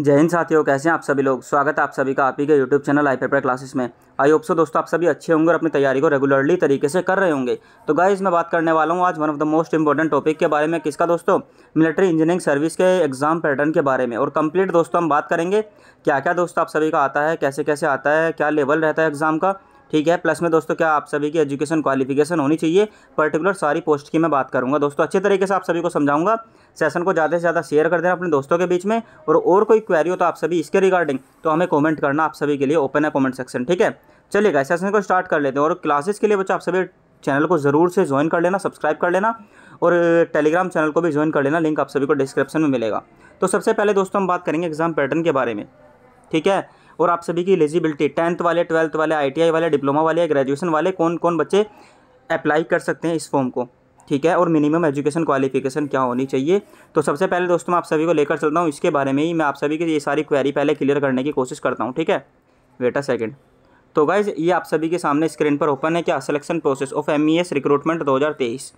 जय हिंद साथियों कैसे हैं आप सभी लोग स्वागत है आप सभी का आप ही के YouTube channel I paper classes में आई होप सो दोस्तों आप सभी अच्छे होंगे और अपनी तैयारी को रेगुलरली तरीके से कर रहे होंगे तो गाइज मैं बात करने वाला हूँ आज one of the most important topic के बारे में किसका दोस्तों मिलिट्री इंजीनियरिंग सर्विस के एग्जाम पैटर्न के बारे में और कंप्लीट दोस्तों हम बात करेंगे क्या क्या दोस्तों आप सभी का आता है कैसे कैसे आता है क्या लेवल रहता है एग्जाम का ठीक है प्लस में दोस्तों क्या आप सभी की एजुकेशन क्वालिफिकेशन होनी चाहिए पर्टिकुलर सारी पोस्ट की मैं बात करूँगा दोस्तों अच्छे तरीके से आप सभी को समझाऊंगा सेशन को ज़्यादा से ज़्यादा शेयर कर देना अपने दोस्तों के बीच में और और कोई क्वेरी हो तो आप सभी इसके रिगार्डिंग तो हमें कॉमेंट करना आप सभी के लिए ओपन है कॉमेंट सेक्शन ठीक है चलिएगा सेशन को स्टार्ट कर लेते हैं और क्लासेस के लिए बच्चों आप सभी चैनल को ज़रूर से ज्वाइन कर लेना सब्सक्राइब कर लेना और टेलीग्राम चैनल को भी ज्वाइन कर लेना लिंक आप सभी को डिस्क्रिप्शन में मिलेगा तो सबसे पहले दोस्तों हम बात करेंगे एग्ज़ाम पैटर्न के बारे में ठीक है और आप सभी की एलिजिबिलिटी टेंथ वाले ट्वेल्थ वाले आई वाले डिप्लोमा वाले ग्रेजुएशन वाले कौन कौन बच्चे अप्लाई कर सकते हैं इस फॉर्म को ठीक है और मिनिमम एजुकेशन क्वालिफिकेशन क्या होनी चाहिए तो सबसे पहले दोस्तों मैं आप सभी को लेकर चलता हूँ इसके बारे में ही मैं आप सभी की ये सारी क्वेरी पहले क्लियर करने की कोशिश करता हूँ ठीक है वेटा सेकेंड तो गाइज ये आप सभी के सामने स्क्रीन पर ओपन है क्या selection process of M E S recruitment दो हज़ार तेईस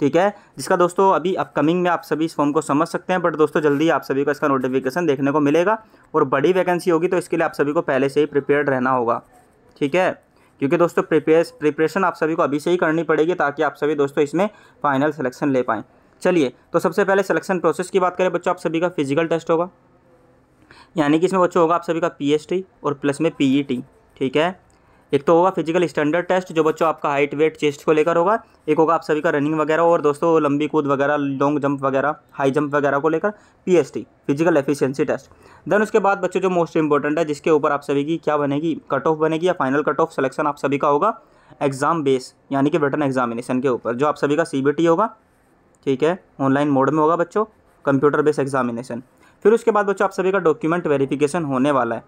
ठीक है जिसका दोस्तों अभी अपकमिंग में आप सभी इस फॉर्म को समझ सकते हैं बट दोस्तों जल्दी आप सभी को इसका नोटिफिकेशन देखने को मिलेगा और बड़ी वैकेंसी होगी तो इसके लिए आप सभी को पहले से ही प्रिपेयर्ड रहना होगा ठीक है क्योंकि दोस्तों प्रिपेयर प्रिपरेशन आप सभी को अभी से ही करनी पड़ेगी ताकि आप सभी दोस्तों इसमें फाइनल सिलेक्शन ले पाएँ चलिए तो सबसे पहले सिलेक्शन प्रोसेस की बात करें बच्चों आप सभी का फिजिकल टेस्ट होगा यानी कि इसमें बच्चों होगा आप सभी का पी और प्लस में पी e ठीक है एक तो होगा फिजिकल स्टैंडर्ड टेस्ट जो बच्चों आपका हाइट वेट चेस्ट को लेकर होगा एक होगा आप सभी का रनिंग वगैरह और दोस्तों लंबी कूद वगैरह लॉन्ग जंप वगैरह हाई जंप वगैरह को लेकर PST physical efficiency test then उसके बाद बच्चों जो मोस्ट इंपॉर्टेंट है जिसके ऊपर आप सभी की क्या बनेगी कट ऑफ बनेगी या फाइनल कट ऑफ सलेक्शन आप सभी का होगा एग्जाम बेस यानी कि रिटर्न एग्जामिनेशन के ऊपर जो आप सभी का सी होगा ठीक है ऑनलाइन मोड में होगा बच्चों कंप्यूटर बेस एग्जामिनेशन फिर उसके बाद बच्चों आप सभी का डॉक्यूमेंट वेरिफिकेशन होने वाला है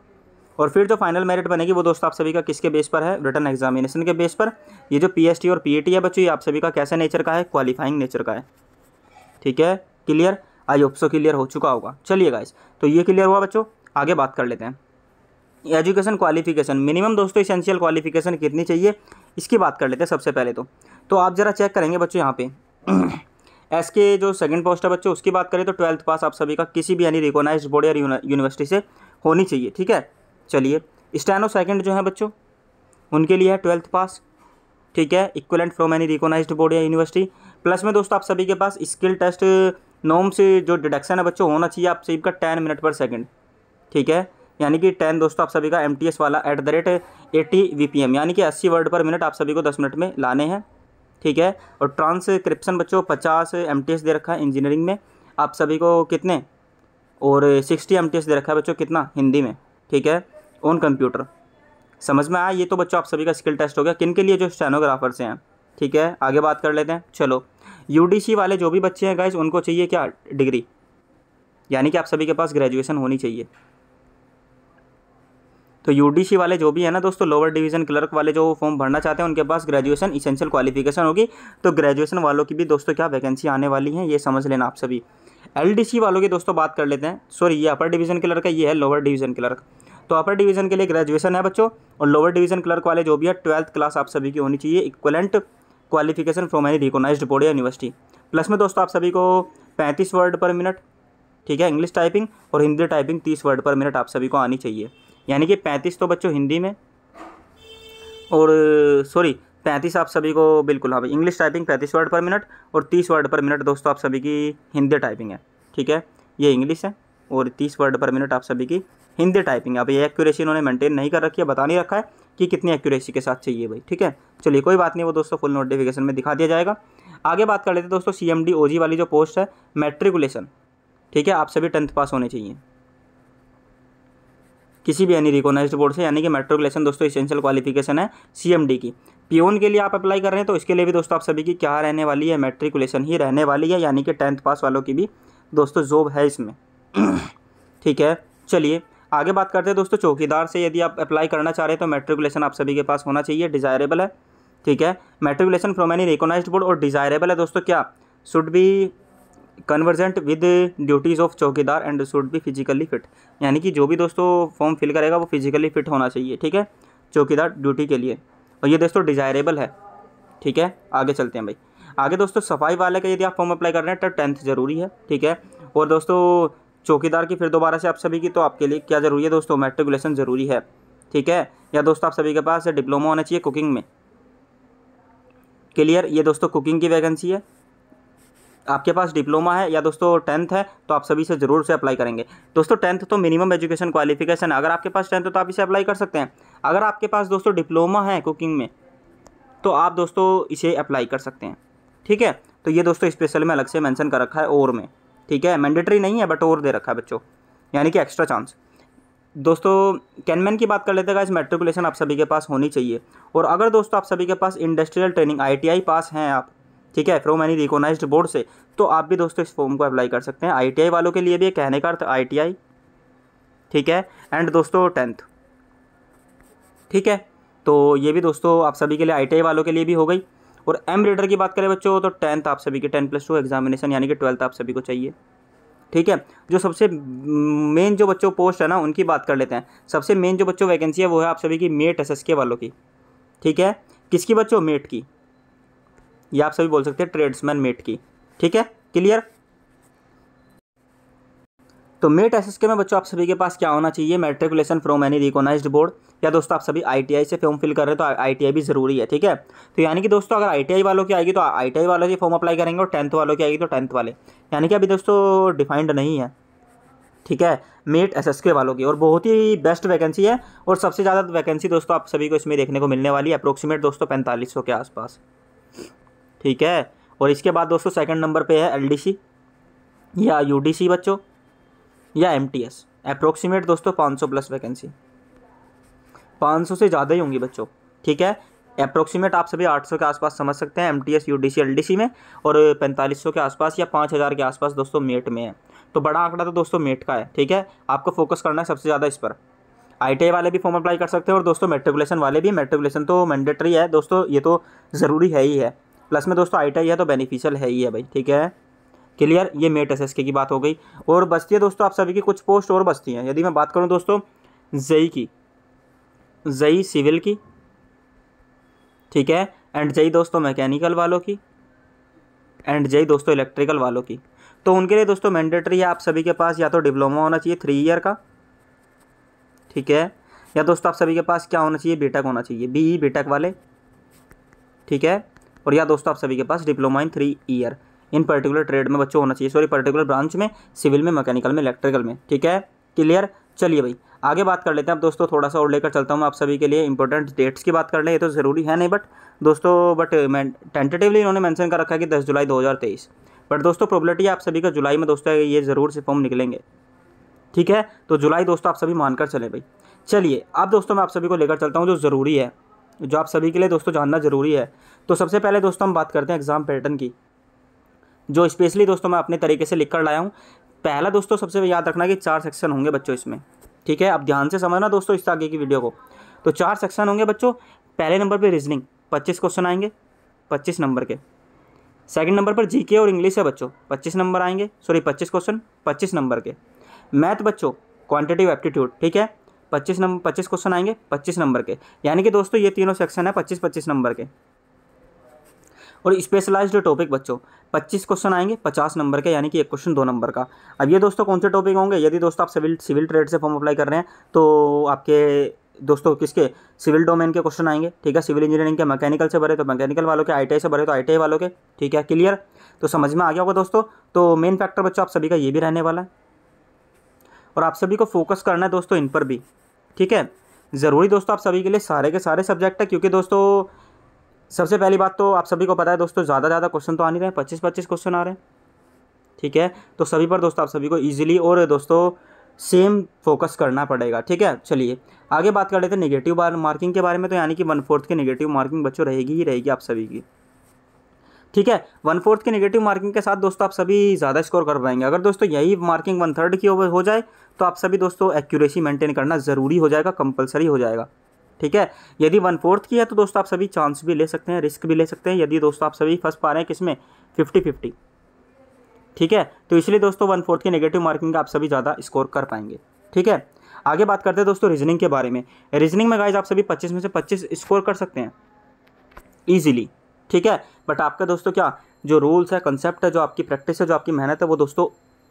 और फिर जो फाइनल मेरिट बनेगी वो दोस्तों आप सभी का किसके बेस पर है रिटर्न एग्जामिनेशन के बेस पर ये जो पी और पी e है बच्चों ये आप सभी का कैसे नेचर का है क्वालिफाइंग नेचर का है ठीक है क्लियर आई सो क्लियर हो चुका होगा चलिए गाइस तो ये क्लियर हुआ बच्चों आगे बात कर लेते हैं एजुकेशन क्वालिफिकेशन मिनिमम दोस्तों इसेंशियल क्वालिफिकेशन कितनी चाहिए इसकी बात कर लेते हैं सबसे पहले तो तो आप ज़रा चेक करेंगे बच्चों यहाँ पे एस के जो सेकंड पोस्ट है बच्चों उसकी बात करें तो ट्वेल्थ पास आप सभी का किसी भी यानी रिकोनाइज बोर्ड या यूनिवर्सिटी से होनी चाहिए ठीक है चलिए स्टैनो सेकेंड जो है बच्चों उनके लिए है ट्वेल्थ पास ठीक है equivalent from any recognise board या यूनिवर्सिटी प्लस में दोस्तों आप सभी के पास स्किल टेस्ट नॉम से जो डिडक्शन है बच्चों होना चाहिए आप सभी का टेन मिनट पर सेकेंड ठीक है यानी कि टेन दोस्तों आप सभी का एम वाला एट द रेट एटी वी यानी कि अस्सी वर्ड पर मिनट आप सभी को दस मिनट में लाने हैं ठीक है और ट्रांसक्रिप्शन बच्चों पचास एम दे रखा है इंजीनियरिंग में आप सभी को कितने और सिक्सटी एम दे रखा है बच्चों कितना हिंदी में ठीक है ऑन कंप्यूटर समझ में आया ये तो बच्चों आप सभी का स्किल टेस्ट हो गया किन के लिए जो स्टेनोग्राफर्स हैं ठीक है आगे बात कर लेते हैं चलो यू वाले जो भी बच्चे हैं गाइज उनको चाहिए क्या डिग्री यानी कि आप सभी के पास ग्रेजुएशन होनी चाहिए तो यू वाले जो भी है ना दोस्तों लोअर डिवीजन क्लर्क वाले जो फॉर्म भरना चाहते हैं उनके पास ग्रेजुएशन इसेंशियल क्वालिफिकेशन होगी तो ग्रेजुएशन वालों की भी दोस्तों क्या वैकेंसी आने वाली है ये समझ लेना आप सभी एल वालों की दोस्तों बात कर लेते हैं सॉरी ये अपर डिवीजन क्लर्क है ये है लोअर डिवीजन क्लर्क तो अपर डिवीजन के लिए ग्रेजुएशन है बच्चों और लोअर डिवीजन क्लर्क वाले जो भी है ट्वेल्थ क्लास आप सभी की होनी चाहिए equivalent qualification from any recognise board university plus में दोस्तों आप सभी को पैंतीस वर्ड पर मिनट ठीक है इंग्लिश टाइपिंग और हिंदी टाइपिंग तीस वर्ड पर मिनट आप सभी को आनी चाहिए यानी कि पैंतीस तो बच्चों हिंदी में और सॉरी पैंतीस आप सभी को बिल्कुल हाँ इंग्लिश टाइपिंग पैंतीस वर्ड पर मिनट और तीस वर्ड पर मिनट दोस्तों आप सभी की हिंदी टाइपिंग है ठीक है ये इंग्लिश है और तीस वर्ड पर मिनट आप सभी की हिंदी टाइपिंग अब ये एक्यूरेसी इन्होंने मेंटेन नहीं कर रखी है बता नहीं रखा है कि कितनी एक्यूरेसी के साथ चाहिए भाई ठीक है चलिए कोई बात नहीं वो दोस्तों फुल नोटिफिकेशन में दिखा दिया जाएगा आगे बात कर लेते हैं दोस्तों सी एम वाली जो पोस्ट है मेट्रिकुलेशन ठीक है आप सभी टेंथ पास होने चाहिए किसी भी यानी रिकोनाइज्ड बोर्ड से यानी कि मेट्रिकुलेशन दोस्तों इसेंशियल क्वालिफिकेशन है सी की पीओन के लिए आप अप्लाई कर रहे हैं तो इसके लिए भी दोस्तों आप सभी की क्या रहने वाली है मेट्रिकुलेशन ही रहने वाली है यानी कि टेंथ पास वालों की भी दोस्तों जॉब है इसमें ठीक है चलिए आगे बात करते हैं दोस्तों चौकीदार से यदि आप अप्लाई करना चाह रहे हैं तो मेट्रिकुलेशन आप सभी के पास होना चाहिए डिज़ायरेबल है ठीक है matriculation from any recognise board और डिज़ायरेबल है दोस्तों क्या should be convergent with duties of चौकीदार and should be physically fit यानी कि जो भी दोस्तों फॉर्म फिल करेगा वो फिजिकली फिट होना चाहिए ठीक है चौकीदार ड्यूटी के लिए और ये दोस्तों डिज़ायरेबल है ठीक है आगे चलते हैं भाई आगे दोस्तों सफाई वाले का यदि आप फॉर्म अप्लाई कर रहे हैं तो टेंथ ज़रूरी है ठीक है और दोस्तों चौकीदार की फिर दोबारा से आप सभी की तो आपके लिए क्या ज़रूरी है दोस्तों मेट्रिकुलेशन ज़रूरी है ठीक है या दोस्तों आप सभी के पास डिप्लोमा होना चाहिए कुकिंग में क्लियर ये दोस्तों कुकिंग की वैकेंसी है आपके पास डिप्लोमा है या दोस्तों टेंथ है तो आप सभी से ज़रूर से अप्लाई करेंगे दोस्तों टेंथ तो मिनिमम एजुकेशन क्वालिफिकेशन अगर आपके पास टेंथ है तो आप इसे अप्लाई कर सकते हैं अगर आपके पास दोस्तों डिप्लोमा है कुकिंग में तो आप दोस्तों इसे अप्लाई कर सकते हैं ठीक है तो ये दोस्तों स्पेशल में अलग से मैंशन कर रखा है और में ठीक है मैंडेटरी नहीं है बट और दे रखा है बच्चों यानी कि एक्स्ट्रा चांस दोस्तों कैनमैन की बात कर लेते हैं इस मेट्रिकुलेशन आप सभी के पास होनी चाहिए और अगर दोस्तों आप सभी के पास इंडस्ट्रियल ट्रेनिंग आई पास हैं आप ठीक है फ्रॉम एनी रिकोनाइज बोर्ड से तो आप भी दोस्तों इस फॉर्म को अप्लाई कर सकते हैं आई वालों के लिए भी कहने का अर्थ आई ठीक है एंड दोस्तों टेंथ ठीक है तो ये भी दोस्तों आप सभी के लिए आई वालों के लिए भी हो गई और एम रीडर की बात करें बच्चों तो टेंथ आप सभी के टेन प्लस टू एग्जामिनेशन यानी कि ट्वेल्थ आप सभी को चाहिए ठीक है जो सबसे मेन जो बच्चों पोस्ट है ना उनकी बात कर लेते हैं सबसे मेन जो बच्चों वैकेंसी है वो है आप सभी की मेट एस वालों की ठीक है किसकी बच्चों मेट की या आप सभी बोल सकते हैं ट्रेड्समैन मेट की ठीक है क्लियर तो मेट एस के में बच्चों आप सभी के पास क्या होना चाहिए matriculation from any recognized board या दोस्तों आप सभी आई से फॉर्म फिल कर रहे हो तो आई भी ज़रूरी है ठीक है तो यानी कि दोस्तों अगर आई वालों की आएगी तो आई वालों की फॉर्म अप्लाई करेंगे और टेंथ वालों की आएगी तो टेंथ वाले यानी कि अभी दोस्तों डिफाइंड नहीं है ठीक है मेट एस के वालों की और बहुत ही बेस्ट वैकेंसी है और सबसे ज़्यादा वैकेंसी दोस्तों आप सभी को इसमें देखने को मिलने वाली है अप्रोक्सीमेट दोस्तों पैंतालीस के आसपास ठीक है और इसके बाद दोस्तों सेकंड नंबर पे है एलडीसी या यूडीसी बच्चों या एम टी एस अप्रोक्सीमेट दोस्तों पाँच सौ प्लस वैकेंसी पाँच सौ से ज़्यादा ही होंगी बच्चों ठीक है अप्रोक्सीमेट आप सभी आठ सौ के आसपास समझ सकते हैं M T S U D C L D C में और पैंतालीस सौ के आसपास या पाँच हज़ार के आसपास दोस्तों मेट e में है तो बड़ा आंकड़ा तो दोस्तों मेट e का है ठीक है आपको फोकस करना है सबसे ज़्यादा इस पर आई वाले भी फॉर्म अप्लाई कर सकते हैं और दोस्तों मेट्रिकुलेशन वाले भी मेट्रिकुलेशन तो मैंडेटरी है दोस्तों ये तो ज़रूरी है ही है प्लस में दोस्तों आई है तो बेनिफिशियल है ही है भाई ठीक है क्लियर ये मेट एस की बात हो गई और बचती है दोस्तों आप सभी की कुछ पोस्ट और बचती हैं यदि मैं बात करूँ दोस्तों जई की जई सिविल की ठीक है एंड जई दोस्तों मैकेनिकल वालों की एंड जई दोस्तों इलेक्ट्रिकल वालों की तो उनके लिए दोस्तों मैंडेटरी है आप सभी के पास या तो डिप्लोमा होना चाहिए थ्री ईयर का ठीक है या दोस्तों आप सभी के पास क्या होना चाहिए बीटेक होना चाहिए बी ई बीटेक वाले ठीक है और या दोस्तों आप सभी के पास diploma in three year in particular trade में बच्चों होना चाहिए सॉरी पर्टिकुलर ब्रांच में सिविल में मैकेनिकल में इलेक्ट्रिकल में ठीक है क्लियर चलिए भाई आगे बात कर लेते हैं अब दोस्तों थोड़ा सा और लेकर चलता हूँ आप सभी के लिए इंपॉर्टेंट डेट्स की बात कर लें ये तो ज़रूरी है नहीं बट दोस्तों बट uh, मैं टेंटेटिवली इन्होंने मैंशन कर रखा है कि दस जुलाई दो बट दोस्तों प्रॉब्लिटी आप सभी का जुलाई में दोस्तों ये ज़रूर से फॉर्म निकलेंगे ठीक है तो जुलाई दोस्तों आप सभी मानकर चले भाई चलिए अब दोस्तों मैं आप सभी को लेकर चलता हूँ जो ज़रूरी है जो आप सभी के लिए दोस्तों जानना ज़रूरी है तो सबसे पहले दोस्तों हम बात करते हैं एग्ज़ाम पैटर्न की जो स्पेशली दोस्तों मैं अपने तरीके से लिख कर लाया हूँ पहला दोस्तों सबसे याद रखना कि चार सेक्शन होंगे बच्चों इसमें ठीक है अब ध्यान से समझना दोस्तों इस आगे की वीडियो को तो चार सेक्शन होंगे बच्चों पहले नंबर पर रीजनिंग पच्चीस क्वेश्चन आएंगे पच्चीस नंबर के सेकेंड नंबर पर जी और इंग्लिश है बच्चों पच्चीस नंबर आएंगे सॉरी पच्चीस क्वेश्चन पच्चीस नंबर के मैथ बच्चों क्वान्टिटिव एप्टीट्यूड ठीक है पच्चीस नंबर पच्चीस क्वेश्चन आएंगे पच्चीस नंबर के यानी कि दोस्तों ये तीनों सेक्शन है पच्चीस पच्चीस नंबर के और स्पेशलाइज्ड टॉपिक बच्चों 25 क्वेश्चन आएंगे 50 नंबर के यानी कि एक क्वेश्चन दो नंबर का अब ये दोस्तों कौन से टॉपिक होंगे यदि दोस्तों आप सिविल सिविल ट्रेड से फॉर्म अप्लाई कर रहे हैं तो आपके दोस्तों किसके सिविल डोमेन के क्वेश्चन आएंगे ठीक है सिविल इंजीनियरिंग के मैकेनिकल से भरे तो मैकेनिकल वालों के आई से भरे तो आई वालों के ठीक है क्लियर तो समझ में आ गया होगा दोस्तों तो मेन फैक्टर बच्चों आप सभी का ये भी रहने वाला है और आप सभी को फोकस करना है दोस्तों इन पर भी ठीक है ज़रूरी दोस्तों आप सभी के लिए सारे के सारे सब्जेक्ट है क्योंकि दोस्तों सबसे पहली बात तो आप सभी को पता है दोस्तों ज़्यादा ज़्यादा क्वेश्चन तो आ नहीं रहे पच्चीस पच्चीस क्वेश्चन आ रहे हैं ठीक है तो सभी पर दोस्तों आप सभी को ईजिली और दोस्तों सेम फोकस करना पड़ेगा ठीक है चलिए आगे बात कर लेते हैं नेगेटिव मार्किंग के बारे में तो यानी कि वन फोर्थ की नेगेटिव मार्किंग बच्चों रहेगी ही रहेगी आप सभी की ठीक है वन फोर्थ की नेगेटिव मार्किंग के साथ दोस्तों आप सभी ज़्यादा स्कोर कर पाएंगे अगर दोस्तों यही मार्किंग वन थर्ड की हो जाए तो आप सभी दोस्तों एक्यूरेसी मेंटेन करना ज़रूरी हो जाएगा कंपलसरी हो जाएगा ठीक है यदि वन फोर्थ की है तो दोस्तों आप सभी चांस भी ले सकते हैं रिस्क भी ले सकते हैं यदि दोस्तों आप सभी फंस पा रहे हैं किसमें फिफ्टी फिफ्टी ठीक है तो इसलिए दोस्तों वन फोर्थ की नेगेटिव मार्किंग आप सभी ज़्यादा स्कोर कर पाएंगे ठीक है आगे बात करते हैं दोस्तों रीजनिंग के बारे में रीजनिंग में गाइज आप सभी पच्चीस में से पच्चीस स्कोर कर सकते हैं ईजिली ठीक है बट आपका दोस्तों क्या जो रूल्स है कंसेप्ट है जो आपकी प्रैक्टिस है जो आपकी मेहनत है वो दोस्तों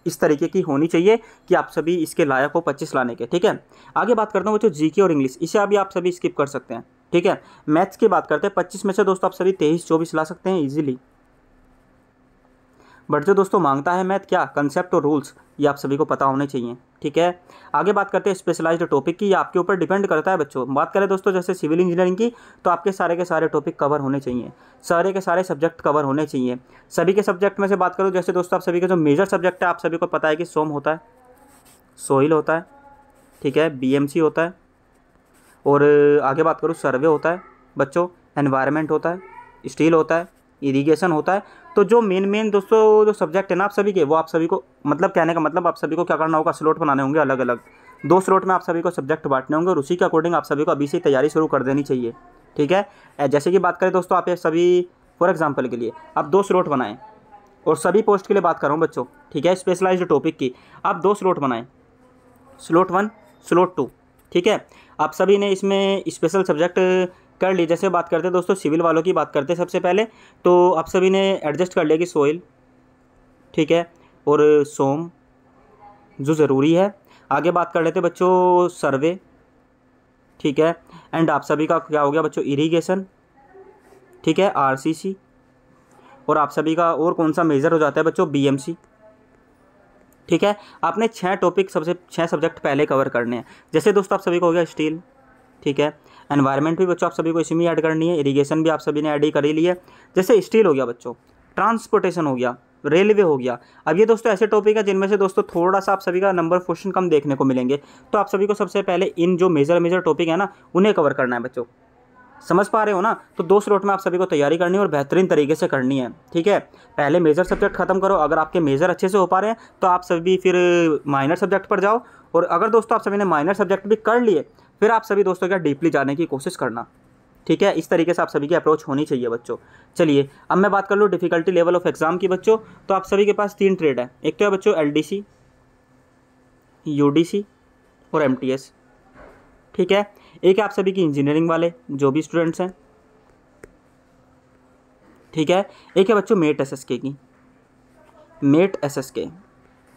इस तरीके की होनी चाहिए कि आप सभी इसके लायक हो पच्चीस लाने के ठीक है आगे बात करता हूँ बच्चों जी और इंग्लिश इसे अभी आप सभी स्किप कर सकते हैं ठीक है मैथ्स की बात करते हैं पच्चीस में से दोस्तों आप सभी तेईस चौबीस ला सकते हैं ईजिली बट जो दोस्तों मांगता है मैथ क्या कंसेप्ट और रूल्स ये आप सभी को पता होने चाहिए ठीक है आगे बात करते हैं स्पेशलाइज्ड टॉपिक की ये आपके ऊपर डिपेंड करता है बच्चों बात करें दोस्तों जैसे सिविल इंजीनियरिंग की तो आपके सारे के सारे टॉपिक कवर होने चाहिए सारे के सारे सब्जेक्ट कवर होने चाहिए सभी के सब्जेक्ट में से बात करूँ जैसे दोस्तों आप सभी का जो मेजर सब्जेक्ट है आप सभी को पता है कि सोम होता है सोइल होता है ठीक है बी होता है और आगे बात करूँ सर्वे होता है बच्चों एनवायरमेंट होता है स्टील होता है इरीगेशन होता है तो जो मेन मेन दोस्तों जो सब्जेक्ट है ना आप सभी के वो आप सभी को मतलब कहने का मतलब आप सभी को क्या करना होगा स्लोट बनाने होंगे अलग अलग दो स्लोट में आप सभी को सब्जेक्ट बांटने होंगे और उसी के अकॉर्डिंग आप सभी को अभी से तैयारी शुरू कर देनी चाहिए ठीक है जैसे कि बात करें दोस्तों आप ये सभी फॉर एग्जाम्पल के लिए आप दो स्लोट बनाएँ और सभी पोस्ट के लिए बात कर रहा हूँ बच्चों ठीक है स्पेशलाइज टॉपिक की आप दो स्लोट बनाएँ स्लोट वन स्लोट टू ठीक है आप सभी ने इसमें स्पेशल सब्जेक्ट कर ली जैसे बात करते हैं दोस्तों सिविल वालों की बात करते हैं सबसे पहले तो आप सभी ने एडजस्ट कर लिया कि सोइल ठीक है और सोम जो ज़रूरी है आगे बात कर लेते हैं बच्चों सर्वे ठीक है एंड आप सभी का क्या हो गया बच्चों इरीगेशन ठीक है आर और आप सभी का और कौन सा मेजर हो जाता है बच्चों बी ठीक है आपने छः टॉपिक सबसे छः सब्जेक्ट पहले कवर करने हैं जैसे दोस्तों आप सभी को हो गया स्टील ठीक है एनवायरमेंट भी बच्चों आप सभी को इसी में ऐड करनी है इरीगेशन भी आप सभी ने ऐड ही कर ही लिया जैसे स्टील हो गया बच्चों ट्रांसपोर्टेशन हो गया रेलवे हो गया अब ये दोस्तों ऐसे टॉपिक है जिनमें से दोस्तों थोड़ा सा आप सभी का नंबर क्वेश्चन कम देखने को मिलेंगे तो आप सभी को सबसे पहले इन जो मेजर मेजर टॉपिक है ना उन्हें कवर करना है बच्चों समझ पा रहे हो ना तो दो स्लोट में आप सभी को तैयारी करनी है और बेहतरीन तरीके से करनी है ठीक है पहले मेजर सब्जेक्ट खत्म करो अगर आपके मेजर अच्छे से हो पा रहे हैं तो आप सभी फिर माइनर सब्जेक्ट पर जाओ और अगर दोस्तों आप सभी ने माइनर सब्जेक्ट भी कर लिए फिर आप सभी दोस्तों क्या डीपली जाने की कोशिश करना ठीक है इस तरीके से आप सभी की अप्रोच होनी चाहिए बच्चों चलिए अब मैं बात कर लूँ डिफिकल्टी लेवल ऑफ एग्ज़ाम की बच्चों तो आप सभी के पास तीन ट्रेड है एक तो है बच्चों L D C U D C और एम टी एस ठीक है एक है आप सभी की इंजीनियरिंग वाले जो भी स्टूडेंट्स हैं ठीक है एक है बच्चों मेट एस एस के की मेट एस एस के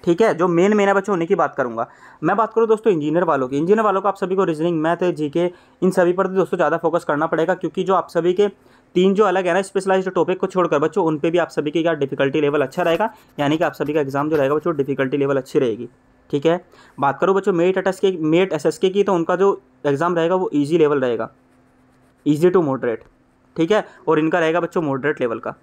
ठीक है जो मेन मेन है बच्चों उन्हीं की बात करूंगा मैं बात करूँ दोस्तों इंजीनियर वालों की इंजीनियर वालों को आप सभी को रीजनिंग मैथ जीके इन सभी पर दोस्तों ज़्यादा फोकस करना पड़ेगा क्योंकि जो आप सभी के तीन जो अलग है ना स्पेशलाइज्ड टॉपिक को छोड़कर बच्चों उन पे भी आप सभी की क्या डिफिकल्टी लेवल अच्छा रहेगा यानी कि आप सभी का एग्जाम जो रहेगा बच्चों डिफिकल्टी लेवल अच्छी रहेगी ठीक है बात करो बच्चों मेट एट के मेट एस की तो उनका जो एग्ज़ाम रहेगा वो ईजी लेवल रहेगा ईजी टू मॉडरेट ठीक है और इनका रहेगा बच्चों मॉडरेट लेवल का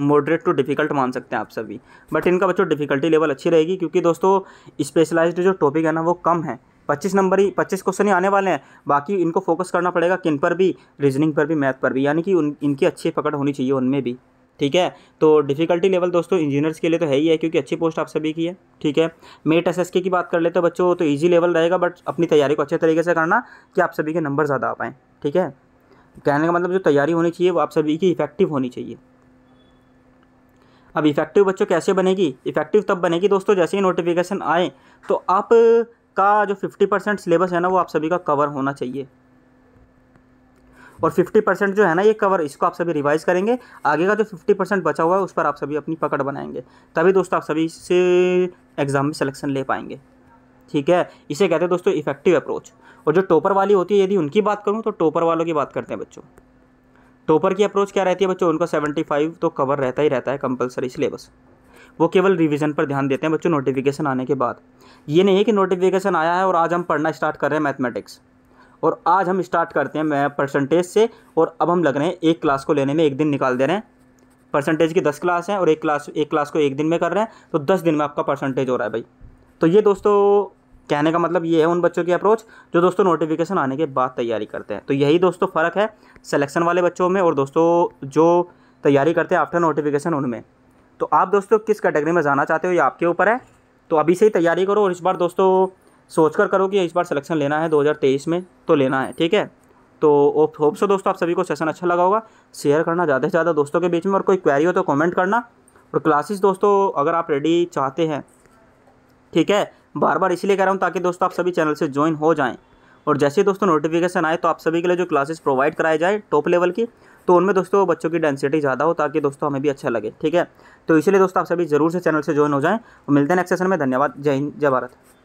मॉडरेट टू डिफ़िकल्ट मान सकते हैं आप सभी बट इनका बच्चों डिफ़िकल्टी लेवल अच्छी रहेगी क्योंकि दोस्तों स्पेशलाइज्ड जो टॉपिक है ना वो कम है पच्चीस नंबर ही पच्चीस क्वेश्चन ही आने वाले हैं बाकी इनको फोकस करना पड़ेगा किन पर भी रीजनिंग पर भी मैथ पर भी यानी कि उन इनकी अच्छी पकड़ होनी चाहिए उनमें भी ठीक है तो डिफ़िकल्टी लेवल दोस्तों इंजीनियर्स के लिए तो है ही है क्योंकि अच्छी पोस्ट आप सभी की है ठीक है मेट एस की बात कर लेते हो बच्चों तो ईजी लेवल रहेगा बट अपनी तैयारी को अच्छे तरीके से करना कि आप सभी के नंबर ज़्यादा आ पाएँ ठीक है कहने का मतलब जो तैयारी होनी चाहिए वो आप सभी की इफेक्टिव होनी चाहिए अब इफेक्टिव बच्चों कैसे बनेगी इफेक्टिव तब बनेगी दोस्तों जैसे ही नोटिफिकेशन आए तो आप का जो फिफ्टी परसेंट सिलेबस है ना वो आप सभी का कवर होना चाहिए और फिफ्टी परसेंट जो है ना ये कवर इसको आप सभी रिवाइज करेंगे आगे का जो फिफ्टी परसेंट बचा हुआ है उस पर आप सभी अपनी पकड़ बनाएंगे तभी दोस्तों आप सभी से एग्ज़ाम में सिलेक्शन ले पाएंगे ठीक है इसे कहते हैं दोस्तों इफेक्टिव अप्रोच और जो टोपर वाली होती है यदि उनकी बात करूँ तो टोपर वालों की बात करते हैं बच्चों टॉपर तो की अप्रोच क्या रहती है बच्चों उनका 75 तो कवर रहता ही रहता है कंपलसरी सिलेबस वो केवल रिवीजन पर ध्यान देते हैं बच्चों नोटिफिकेशन आने के बाद ये नहीं है कि नोटिफिकेशन आया है और आज हम पढ़ना स्टार्ट कर रहे हैं मैथमेटिक्स और आज हम स्टार्ट करते हैं मैं परसेंटेज से और अब हम लग रहे हैं एक क्लास को लेने में एक दिन निकाल दे रहे हैं परसेंटेज की दस क्लास हैं और एक क्लास एक क्लास को एक दिन में कर रहे हैं तो दस दिन में आपका परसेंटेज हो रहा है भाई तो ये दोस्तों कहने का मतलब ये है उन बच्चों की अप्रोच जो दोस्तों नोटिफिकेशन आने के बाद तैयारी करते हैं तो यही दोस्तों फ़र्क है सिलेक्शन वाले बच्चों में और दोस्तों जो तैयारी करते हैं आफ्टर नोटिफिकेशन उनमें तो आप दोस्तों किस कैटेगरी में जाना चाहते हो ये आपके ऊपर है तो अभी से ही तैयारी करो और इस बार दोस्तों सोच कर करो कि इस बार सिलेक्शन लेना है 2023 में तो लेना है ठीक है तो होप सो दोस्तों आप सभी को सेशन अच्छा लगा होगा शेयर करना ज़्यादा से ज़्यादा दोस्तों के बीच में और कोई क्वेरी हो तो कमेंट करना और क्लासेस दोस्तों अगर आप रेडी चाहते हैं ठीक है बार बार इसलिए कह रहा हूँ ताकि दोस्तों आप सभी चैनल से ज्वाइन हो जाएँ और जैसे दोस्तों नोटिफिकेशन आए तो आप सभी के लिए जो क्लासेस प्रोवाइड कराए जाए टॉप लेवल की तो उनमें दोस्तों बच्चों की डेंसिटी ज़्यादा हो ताकि दोस्तों हमें भी अच्छा लगे ठीक है तो इसलिए दोस्तों आप सभी ज़रूर से चैनल से ज्वाइन हो जाएँ और मिलते हैं नेक्स्ट सेशन में धन्यवाद जय हिंद जय भारत